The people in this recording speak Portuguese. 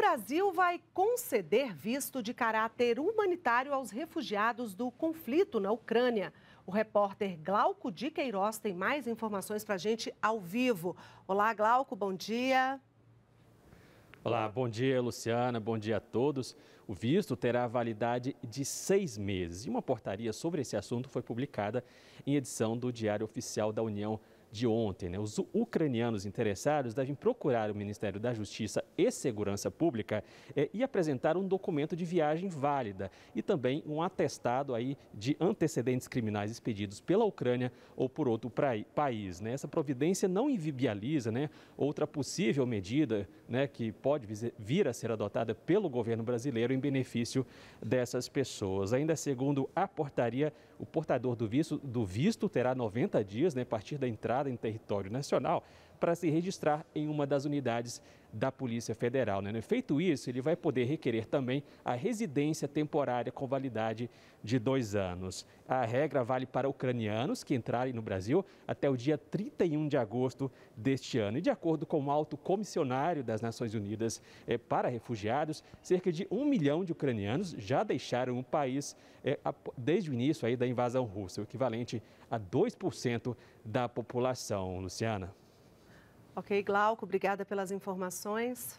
Brasil vai conceder visto de caráter humanitário aos refugiados do conflito na Ucrânia. O repórter Glauco de Queiroz tem mais informações para a gente ao vivo. Olá, Glauco, bom dia. Olá, bom dia, Luciana, bom dia a todos. O visto terá validade de seis meses e uma portaria sobre esse assunto foi publicada em edição do Diário Oficial da União de ontem. Né? Os ucranianos interessados devem procurar o Ministério da Justiça e Segurança Pública eh, e apresentar um documento de viagem válida e também um atestado aí de antecedentes criminais expedidos pela Ucrânia ou por outro praí, país. Né? Essa providência não invibializa né? outra possível medida né, que pode vir a ser adotada pelo governo brasileiro em benefício dessas pessoas. Ainda segundo a portaria, o portador do visto, do visto terá 90 dias né, a partir da entrada em território nacional, para se registrar em uma das unidades da Polícia Federal. Né, né? Feito isso, ele vai poder requerer também a residência temporária com validade de dois anos. A regra vale para ucranianos que entrarem no Brasil até o dia 31 de agosto deste ano. E de acordo com o alto comissionário das Nações Unidas eh, para Refugiados, cerca de um milhão de ucranianos já deixaram o país eh, desde o início aí, da invasão russa, o equivalente a 2% da população, Luciana. Ok, Glauco, obrigada pelas informações.